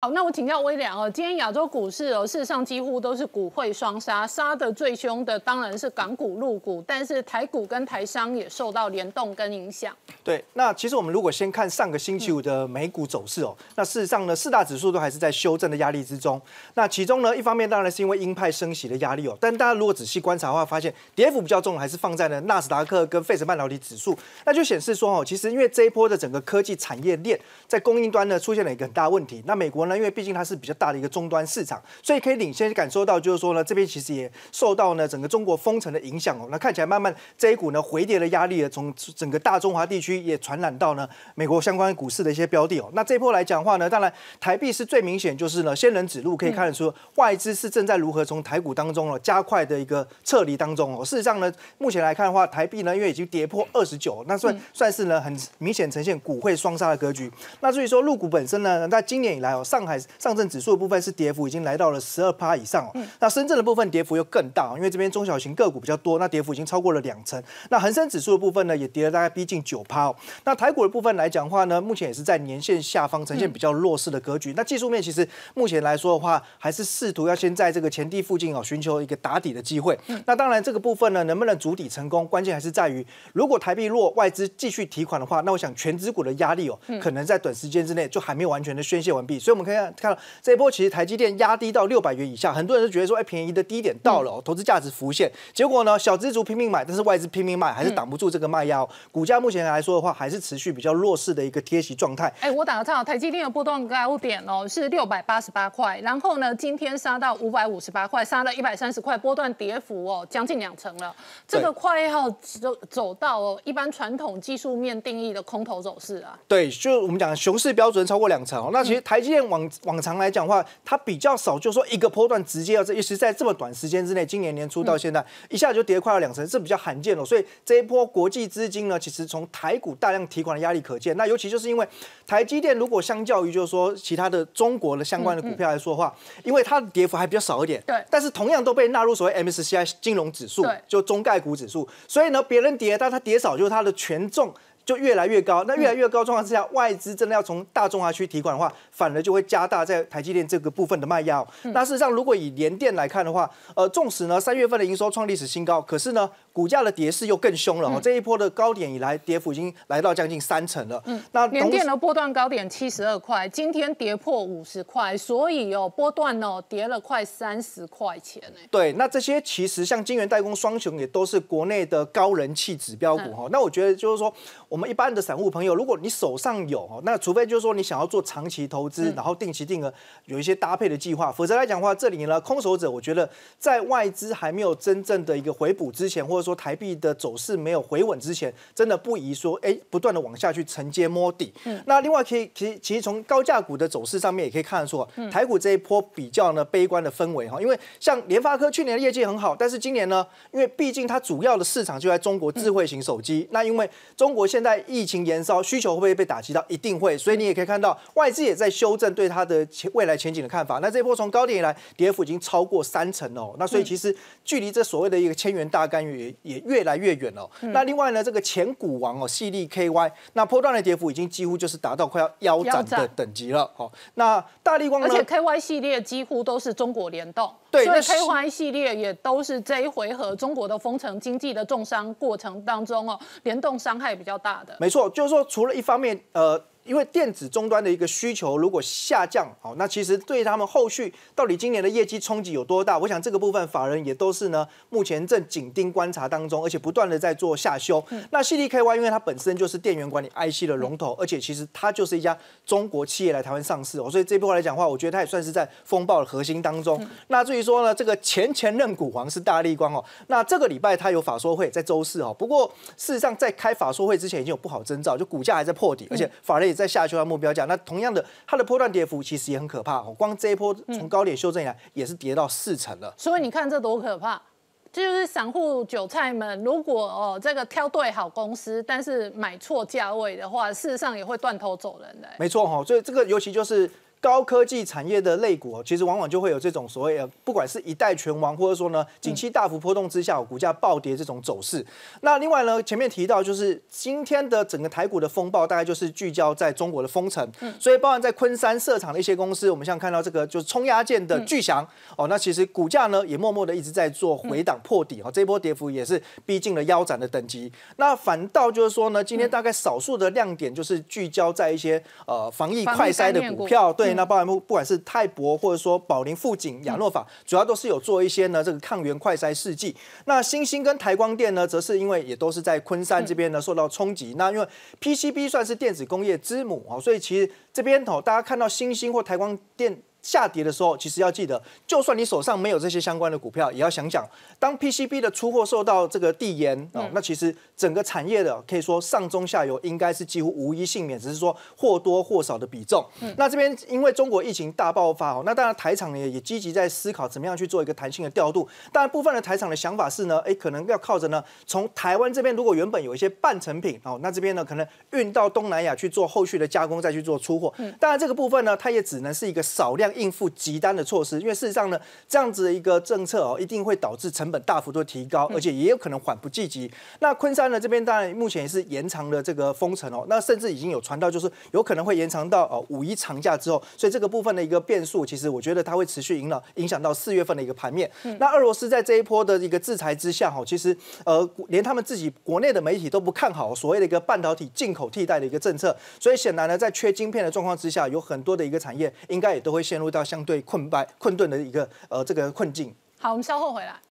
好，那我请教威廉哦，今天亚洲股市哦，事实上几乎都是股汇双杀，杀的最凶的当然是港股、陆股，但是台股跟台商也受到联动跟影响。对，那其实我们如果先看上个星期五的美股走势哦，那事实上呢，四大指数都还是在修正的压力之中。那其中呢，一方面当然是因为鹰派升息的压力哦，但大家如果仔细观察的话，发现跌幅比较重还是放在呢纳斯达克跟费城半导体指数，那就显示说哦，其实因为这一波的整个科技产业链在供应端呢出现了一个很大问题，那美国。那因为毕竟它是比较大的一个终端市场，所以可以领先感受到，就是说呢，这边其实也受到呢整个中国封城的影响哦。那看起来慢慢这一股呢回跌的压力也从整个大中华地区也传染到呢美国相关股市的一些标的哦。那这波来讲话呢，当然台币是最明显，就是呢仙人指路，可以看得出外资是正在如何从台股当中哦加快的一个撤离当中哦。事实上呢，目前来看的话，台币呢因为已经跌破二十九，那算算是呢很明显呈现股会双杀的格局。那所以说，入股本身呢在今年以来哦上。上海上证指数的部分是跌幅已经来到了十二趴以上哦。那深圳的部分跌幅又更大，因为这边中小型个股比较多，那跌幅已经超过了两成。那恒生指数的部分呢，也跌了大概逼近九趴。哦。那台股的部分来讲的话呢，目前也是在年线下方呈现比较弱势的格局。那技术面其实目前来说的话，还是试图要先在这个前低附近哦，寻求一个打底的机会。那当然这个部分呢，能不能筑底成功，关键还是在于如果台币弱，外资继续提款的话，那我想全指股的压力哦，可能在短时间之内就还没有完全的宣泄完毕。所以，我们。可以看了这一波，其实台积电压低到六百元以下，很多人都觉得说，哎，便宜的低点到了，投资价值浮现。结果呢，小资族拼命买，但是外资拼命卖，还是挡不住这个卖压。股价目前来说的话，还是持续比较弱势的一个贴息状态。哎，我打个岔，台积电的波段高点哦是六百八十八块，然后呢，今天杀到五百五十八块，杀了一百三十块，波段跌幅哦将近两成了。这个快要走走到哦一般传统技术面定义的空头走势啊。对，就我们讲熊市标准超过两成哦。那其实台积电往往往常来讲话，它比较少，就是说一个波段直接要这，尤其在这么短时间之内，今年年初到现在，一下就跌快了两成，是比较罕见的。所以这一波国际资金呢，其实从台股大量提款的压力可见。那尤其就是因为台积电，如果相较于就是说其他的中国的相关的股票来说的话，因为它的跌幅还比较少一点，对。但是同样都被纳入所谓 MSCI 金融指数，就中概股指数。所以呢，别人跌，但它跌少，就是它的权重。就越来越高，那越来越高状况之下，外资真的要从大中华区提款的话，反而就会加大在台积电这个部分的卖压。那事实上，如果以联电来看的话，呃，纵使呢三月份的营收创历史新高，可是呢股价的跌势又更凶了。这一波的高点以来，跌幅已经来到将近三成了。嗯，那联电的波段高点七十二块，今天跌破五十块，所以哦波段呢跌了快三十块钱诶。对，那这些其实像晶源代工双雄也都是国内的高人气指标股哈。那我觉得就是说我。我们一般的散户朋友，如果你手上有哦，那除非就是说你想要做长期投资，然后定期定额有一些搭配的计划，否则来讲的话，这里呢，空手者，我觉得在外资还没有真正的一个回补之前，或者说台币的走势没有回稳之前，真的不宜说哎，不断的往下去承接摸底。嗯、那另外，可以其实其实从高价股的走势上面也可以看得出，台股这一波比较呢悲观的氛围哈，因为像联发科去年的业绩很好，但是今年呢，因为毕竟它主要的市场就在中国智慧型手机，那因为中国现在在疫情延烧，需求会不会被打击到？一定会。所以你也可以看到，外资也在修正对它的未来前景的看法。那这波从高点以来，跌幅已经超过三成哦。那所以其实距离这所谓的一个千元大干预也也越来越远了。那另外呢，这个前股王哦，系利 KY，那波段的跌幅已经几乎就是达到快要腰斩的等级了。好，那大力光而且 KY 系列几乎都是中国联动。对，所以黑 y 系列也都是这一回合中国的封城经济的重伤过程当中哦，联动伤害比较大的。没错，就是说，除了一方面，呃。因为电子终端的一个需求如果下降，好，那其实对他们后续到底今年的业绩冲击有多大，我想这个部分法人也都是呢，目前正紧盯观察当中，而且不断的在做下修。那 CDKY 因为它本身就是电源管理 IC 的龙头，而且其实它就是一家中国企业来台湾上市哦，所以这部分来讲话，我觉得它也算是在风暴的核心当中。那至于说呢，这个前前任股皇是大力光哦，那这个礼拜它有法说会在周四哦，不过事实上在开法说会之前已经有不好征兆，就股价还在破底，而且法人也。在下修的目标价，那同样的，它的波段跌幅其实也很可怕。光这波从高点修正以来，也是跌到四成了。所以你看这多可怕！就是散户韭菜们，如果哦这个挑对好公司，但是买错价位的话，事实上也会断头走人的。没错哈，所以这个尤其就是。高科技产业的类股，其实往往就会有这种所谓，不管是一代拳王，或者说呢，景气大幅波动之下，股价暴跌这种走势。那另外呢，前面提到就是今天的整个台股的风暴，大概就是聚焦在中国的封城。所以包含在昆山设厂的一些公司，我们像看到这个就是冲压件的巨翔哦，那其实股价呢也默默的一直在做回档破底哈，这一波跌幅也是逼近了腰斩的等级。那反倒就是说呢，今天大概少数的亮点就是聚焦在一些呃防疫快筛的股票，对。那包含不不管是泰博或者说宝林富锦亚诺法，主要都是有做一些呢这个抗原快筛试剂。那星星跟台光电呢，则是因为也都是在昆山这边呢受到冲击。那因为 PCB 算是电子工业之母啊，所以其实这边哦，大家看到星星或台光电。下跌的时候，其实要记得，就算你手上没有这些相关的股票，也要想想，当 PCB 的出货受到这个递延哦，那其实整个产业的可以说上中下游应该是几乎无一幸免，只是说或多或少的比重。那这边因为中国疫情大爆发哦，那当然台厂呢也积极在思考怎么样去做一个弹性的调度。当然部分的台厂的想法是呢，哎，可能要靠着呢，从台湾这边如果原本有一些半成品哦，那这边呢可能运到东南亚去做后续的加工，再去做出货。当然这个部分呢，它也只能是一个少量。应付急单的措施，因为事实上呢，这样子的一个政策哦，一定会导致成本大幅度提高，而且也有可能缓不济急。那昆山呢这边当然目前也是延长了这个封城哦，那甚至已经有传到就是有可能会延长到哦五一长假之后，所以这个部分的一个变数，其实我觉得它会持续影响影响到四月份的一个盘面。那俄罗斯在这一波的一个制裁之下哈，其实呃连他们自己国内的媒体都不看好所谓的一个半导体进口替代的一个政策，所以显然呢在缺晶片的状况之下，有很多的一个产业应该也都会先。陷入到相对困败、困顿的一个呃这个困境。好，我们稍后回来。